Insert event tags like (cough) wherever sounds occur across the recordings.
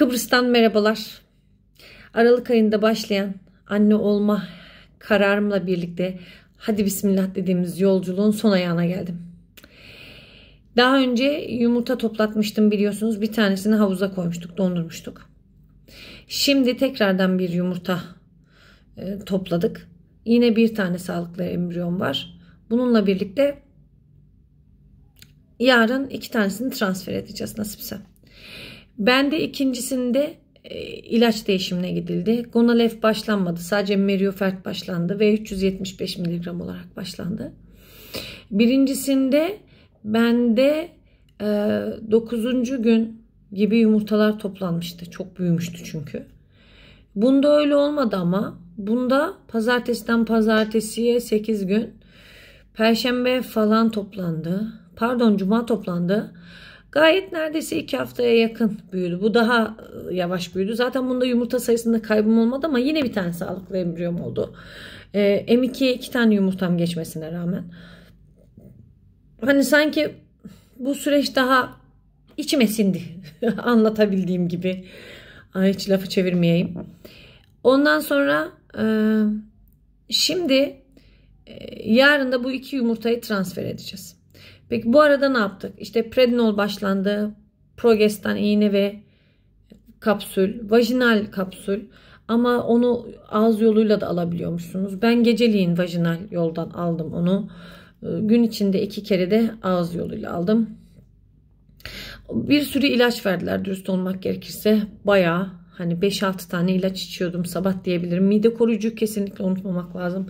Kıbrıs'tan merhabalar. Aralık ayında başlayan anne olma kararımla birlikte hadi bismillah dediğimiz yolculuğun son ayağına geldim. Daha önce yumurta toplatmıştım biliyorsunuz. Bir tanesini havuza koymuştuk, dondurmuştuk. Şimdi tekrardan bir yumurta e, topladık. Yine bir tane sağlıklı embriyon var. Bununla birlikte yarın iki tanesini transfer edeceğiz nasipse. Ben de ikincisinde e, ilaç değişimine gidildi. Gonalef başlanmadı. Sadece Meriofert başlandı ve 375 mg olarak başlandı. Birincisinde bende e, 9. gün gibi yumurtalar toplanmıştı. Çok büyümüştü çünkü. Bunda öyle olmadı ama bunda pazartesiden pazartesiye 8 gün perşembe falan toplandı. Pardon cuma toplandı. Gayet neredeyse 2 haftaya yakın büyüdü. Bu daha e, yavaş büyüdü. Zaten bunda yumurta sayısında kaybım olmadı ama yine bir tane sağlıklı embriyom oldu. E, M2'ye 2 tane yumurtam geçmesine rağmen. Hani sanki bu süreç daha içime sindi. (laughs) Anlatabildiğim gibi. Ay, hiç lafı çevirmeyeyim. Ondan sonra e, şimdi e, yarın da bu iki yumurtayı transfer edeceğiz. Peki bu arada ne yaptık? İşte prednol başlandı. Progestan iğne ve kapsül, vajinal kapsül ama onu ağız yoluyla da alabiliyormuşsunuz. Ben geceliğin vajinal yoldan aldım onu. Ee, gün içinde iki kere de ağız yoluyla aldım. Bir sürü ilaç verdiler dürüst olmak gerekirse. Bayağı Hani 5-6 tane ilaç içiyordum sabah diyebilirim. Mide koruyucu kesinlikle unutmamak lazım.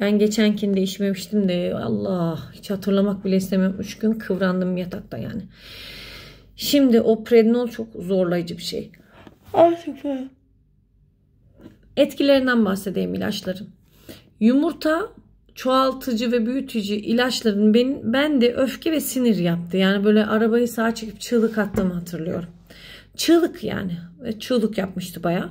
Ben geçenkinde içmemiştim de Allah hiç hatırlamak bile istemiyorum. 3 gün kıvrandım yatakta yani. Şimdi o prednol çok zorlayıcı bir şey. Artık Etkilerinden bahsedeyim ilaçların. Yumurta çoğaltıcı ve büyütücü ilaçların ben, ben de öfke ve sinir yaptı. Yani böyle arabayı sağa çekip çığlık attığımı hatırlıyorum. Çığlık yani. Çığlık yapmıştı baya.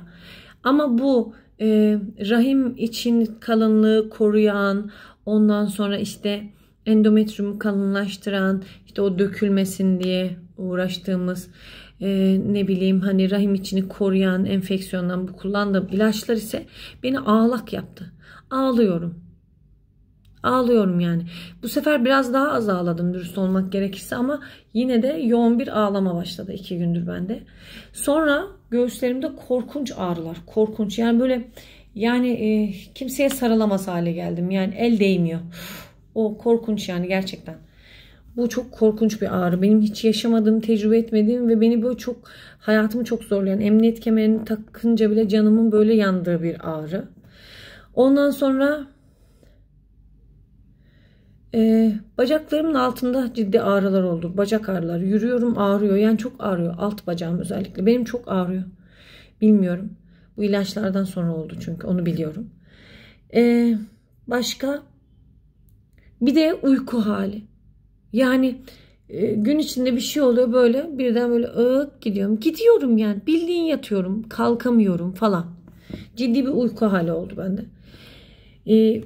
Ama bu e, rahim için kalınlığı koruyan, ondan sonra işte endometriumu kalınlaştıran, işte o dökülmesin diye uğraştığımız e, ne bileyim hani rahim içini koruyan enfeksiyondan bu kullandığım ilaçlar ise beni ağlak yaptı. Ağlıyorum ağlıyorum yani. Bu sefer biraz daha az ağladım dürüst olmak gerekirse ama yine de yoğun bir ağlama başladı iki gündür bende. Sonra göğüslerimde korkunç ağrılar. Korkunç yani böyle yani e, kimseye sarılamaz hale geldim. Yani el değmiyor. O korkunç yani gerçekten. Bu çok korkunç bir ağrı. Benim hiç yaşamadığım, tecrübe etmediğim ve beni böyle çok hayatımı çok zorlayan emniyet kemerini takınca bile canımın böyle yandığı bir ağrı. Ondan sonra ee, bacaklarımın altında ciddi ağrılar oldu. Bacak ağrıları. Yürüyorum ağrıyor. Yani çok ağrıyor. Alt bacağım özellikle. Benim çok ağrıyor. Bilmiyorum. Bu ilaçlardan sonra oldu çünkü. Onu biliyorum. Ee, başka? Bir de uyku hali. Yani e, gün içinde bir şey oluyor böyle. Birden böyle ık gidiyorum. Gidiyorum yani. Bildiğin yatıyorum. Kalkamıyorum falan. Ciddi bir uyku hali oldu bende. Ee,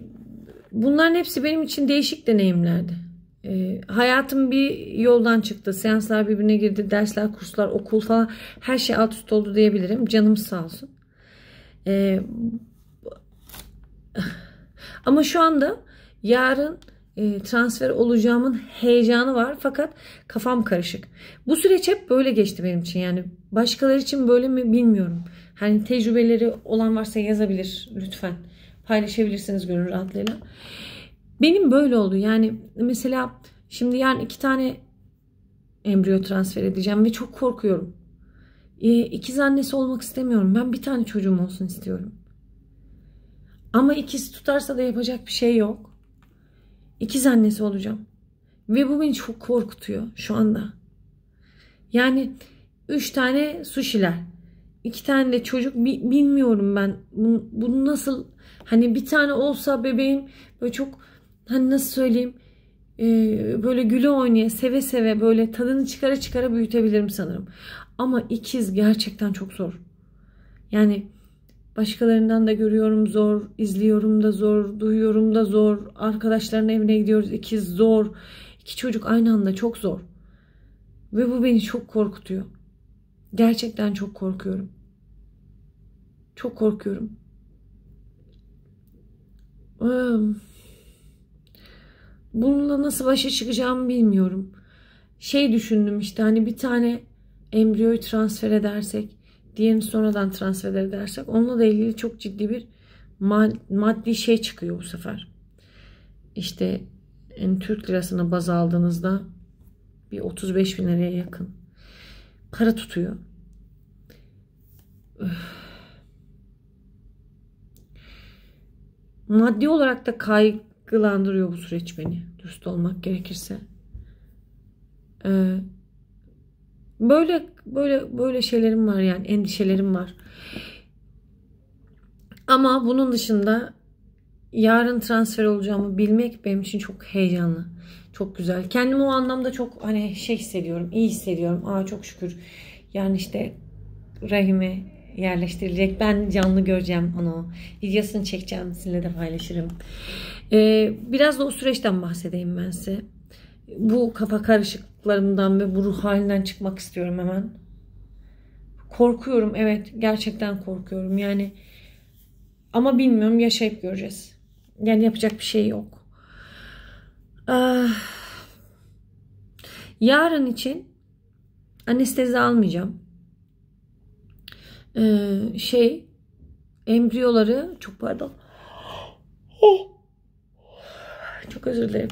Bunların hepsi benim için değişik deneyimlerdi. E, hayatım bir yoldan çıktı. Seanslar birbirine girdi. Dersler, kurslar, okul falan her şey alt üst oldu diyebilirim. Canım sağ olsun. E, (laughs) ama şu anda yarın e, transfer olacağımın heyecanı var fakat kafam karışık. Bu süreç hep böyle geçti benim için yani başkaları için böyle mi bilmiyorum. Hani tecrübeleri olan varsa yazabilir lütfen paylaşabilirsiniz gönül rahatlığıyla. Benim böyle oldu. Yani mesela şimdi yarın iki tane embriyo transfer edeceğim ve çok korkuyorum. E, ikiz annesi olmak istemiyorum. Ben bir tane çocuğum olsun istiyorum. Ama ikisi tutarsa da yapacak bir şey yok. İkiz annesi olacağım. Ve bu beni çok korkutuyor şu anda. Yani üç tane suşiler iki tane de çocuk bi, bilmiyorum ben bunu, bunu nasıl hani bir tane olsa bebeğim böyle çok hani nasıl söyleyeyim e, böyle güle oynaya seve seve böyle tadını çıkara çıkara büyütebilirim sanırım. Ama ikiz gerçekten çok zor. Yani başkalarından da görüyorum zor, izliyorum da zor, duyuyorum da zor. Arkadaşların evine gidiyoruz ikiz zor. iki çocuk aynı anda çok zor. Ve bu beni çok korkutuyor. Gerçekten çok korkuyorum. Çok korkuyorum. Bununla nasıl başa çıkacağımı bilmiyorum. Şey düşündüm işte hani bir tane embriyoyu transfer edersek, diğerini sonradan transfer edersek onunla da ilgili çok ciddi bir maddi şey çıkıyor bu sefer. İşte yani Türk lirasına baz aldığınızda bir 35 bin liraya yakın para tutuyor. Maddi olarak da kaygılandırıyor bu süreç beni. Dürüst olmak gerekirse. Ee, böyle böyle böyle şeylerim var yani endişelerim var. Ama bunun dışında yarın transfer olacağımı bilmek benim için çok heyecanlı. Çok güzel. Kendimi o anlamda çok hani şey hissediyorum. iyi hissediyorum. Aa çok şükür. Yani işte rahime yerleştirilecek. Ben canlı göreceğim onu. Videosunu çekeceğim. Sizinle de paylaşırım. Ee, biraz da o süreçten bahsedeyim ben size. Bu kafa karışıklıklarımdan ve bu ruh halinden çıkmak istiyorum hemen. Korkuyorum evet. Gerçekten korkuyorum. Yani ama bilmiyorum yaşayıp göreceğiz. Yani yapacak bir şey yok. Ah. Yarın için anestezi almayacağım. Ee, şey embriyoları çok pardon. Çok özür dilerim.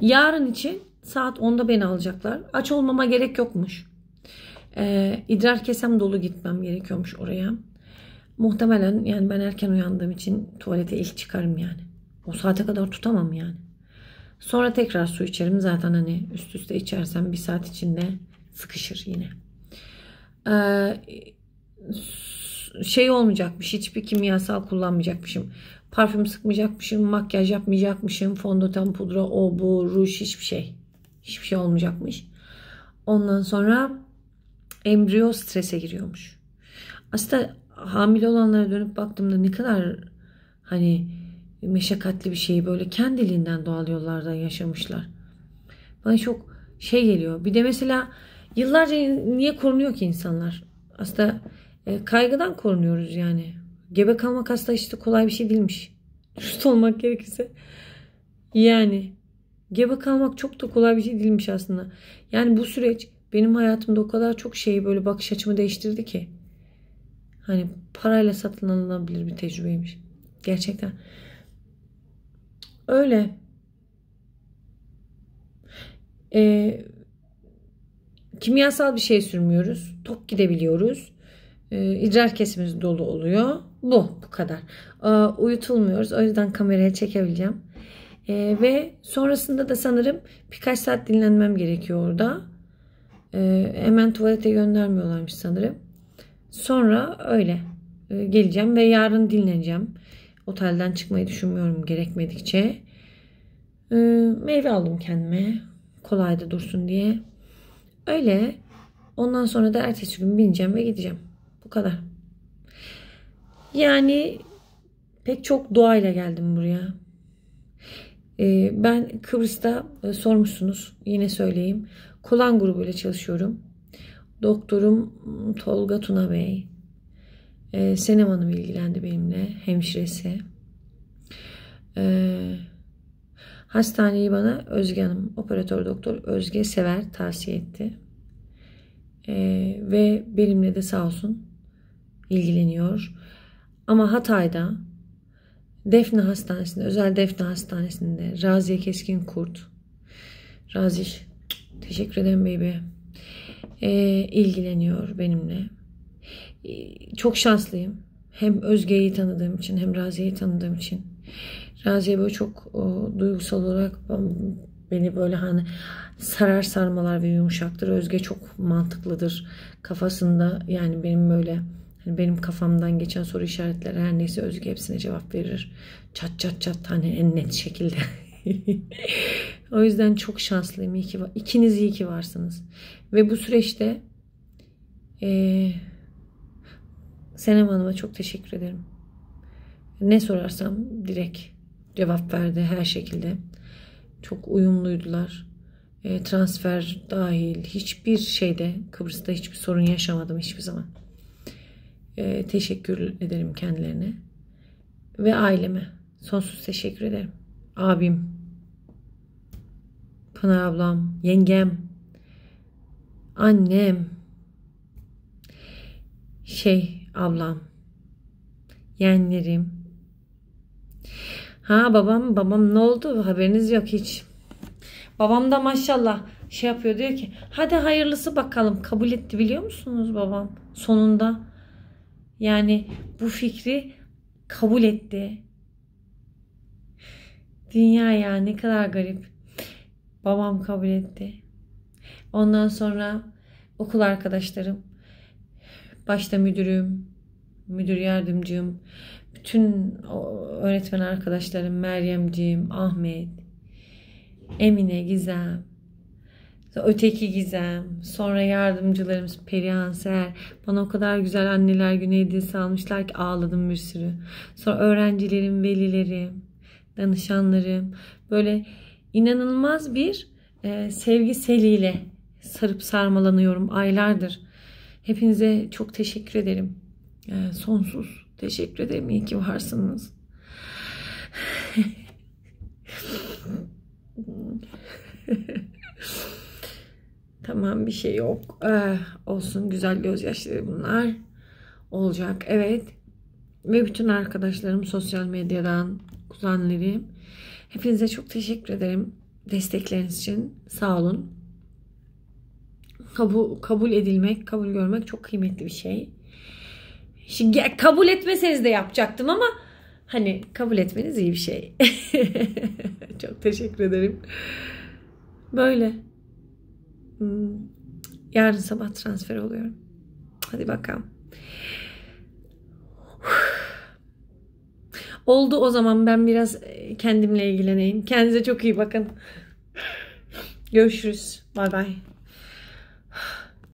Yarın için saat 10'da beni alacaklar. Aç olmama gerek yokmuş. Ee, idrar kesem dolu gitmem gerekiyormuş oraya. Muhtemelen yani ben erken uyandığım için tuvalete ilk çıkarım yani. O saate kadar tutamam yani. Sonra tekrar su içerim. Zaten hani üst üste içersem bir saat içinde sıkışır yine. Ee, şey olmayacakmış. Hiçbir kimyasal kullanmayacakmışım. Parfüm sıkmayacakmışım. Makyaj yapmayacakmışım. Fondöten, pudra, o bu, ruj hiçbir şey. Hiçbir şey olmayacakmış. Ondan sonra embriyo strese giriyormuş. Aslında hamile olanlara dönüp baktığımda ne kadar hani meşakkatli bir şeyi böyle kendiliğinden doğal yollardan yaşamışlar. Bana çok şey geliyor. Bir de mesela yıllarca niye korunuyor ki insanlar? Aslında e, kaygıdan korunuyoruz yani. Gebe kalmak hasta işte kolay bir şey değilmiş. (laughs) Dürüst olmak gerekirse. Yani gebe kalmak çok da kolay bir şey değilmiş aslında. Yani bu süreç benim hayatımda o kadar çok şeyi böyle bakış açımı değiştirdi ki. Hani parayla satın alınabilir bir tecrübeymiş. Gerçekten. Öyle. Ee, kimyasal bir şey sürmüyoruz. Top gidebiliyoruz. Ee, idrar kesimiz dolu oluyor. Bu. Bu kadar. Ee, uyutulmuyoruz. O yüzden kameraya çekebileceğim. Ee, ve sonrasında da sanırım birkaç saat dinlenmem gerekiyor orada. Ee, hemen tuvalete göndermiyorlarmış sanırım. Sonra öyle ee, geleceğim ve yarın dinleneceğim. Otelden çıkmayı düşünmüyorum gerekmedikçe. Ee, meyve aldım kendime. Kolayda dursun diye. Öyle. Ondan sonra da ertesi gün bineceğim ve gideceğim. Bu kadar. Yani pek çok doğayla geldim buraya. Ee, ben Kıbrıs'ta e, sormuşsunuz. Yine söyleyeyim. Kolan grubuyla çalışıyorum. Doktorum Tolga Tuna Bey. Ee, Senem Hanım ilgilendi benimle. Hemşiresi. Ee, hastaneyi bana Özge Hanım, operatör doktor Özge Sever tavsiye etti. Ee, ve benimle de sağ olsun ilgileniyor. Ama Hatay'da Defne Hastanesi'nde, özel Defne Hastanesi'nde Raziye Keskin Kurt. Raziş, teşekkür ederim baby e, ilgileniyor benimle. E, çok şanslıyım. Hem Özge'yi tanıdığım için hem Raziye'yi tanıdığım için. Raziye böyle çok o, duygusal olarak beni böyle hani sarar sarmalar ve yumuşaktır. Özge çok mantıklıdır kafasında. Yani benim böyle hani benim kafamdan geçen soru işaretleri her neyse Özge hepsine cevap verir. Çat çat çat hani en net şekilde. (laughs) O yüzden çok şanslıyım. İyi ki var. İkiniz iyi ki varsınız. Ve bu süreçte e, Senem Hanım'a çok teşekkür ederim. Ne sorarsam direkt cevap verdi her şekilde. Çok uyumluydular. E, transfer dahil hiçbir şeyde Kıbrıs'ta hiçbir sorun yaşamadım hiçbir zaman. E, teşekkür ederim kendilerine ve aileme. Sonsuz teşekkür ederim. Abim, Pınar ablam, yengem, annem, şey ablam, yenlerim. Ha babam, babam ne oldu? Haberiniz yok hiç. Babam da maşallah şey yapıyor diyor ki hadi hayırlısı bakalım kabul etti biliyor musunuz babam sonunda yani bu fikri kabul etti. Dünya ya ne kadar garip. Babam kabul etti. Ondan sonra okul arkadaşlarım, başta müdürüm, müdür yardımcım, bütün öğretmen arkadaşlarım Meryemciğim, Ahmet, Emine, Gizem, öteki Gizem, sonra yardımcılarımız Perihan Seher. Bana o kadar güzel anneler günü hediyesi almışlar ki ağladım bir sürü. Sonra öğrencilerim, velilerim, danışanlarım böyle inanılmaz bir e, sevgi seliyle sarıp sarmalanıyorum aylardır. Hepinize çok teşekkür ederim. E, sonsuz teşekkür ederim. İyi ki varsınız. (laughs) tamam bir şey yok. Ee, olsun güzel gözyaşları bunlar. Olacak evet. Ve bütün arkadaşlarım sosyal medyadan, kuzenlerim Hepinize çok teşekkür ederim. Destekleriniz için sağ olun. Kabul, kabul edilmek, kabul görmek çok kıymetli bir şey. Şimdi kabul etmeseniz de yapacaktım ama hani kabul etmeniz iyi bir şey. (laughs) çok teşekkür ederim. Böyle. Hmm. Yarın sabah transfer oluyorum. Hadi bakalım. Oldu o zaman ben biraz e, kendimle ilgileneyim. Kendinize çok iyi bakın. Görüşürüz. Bay bay.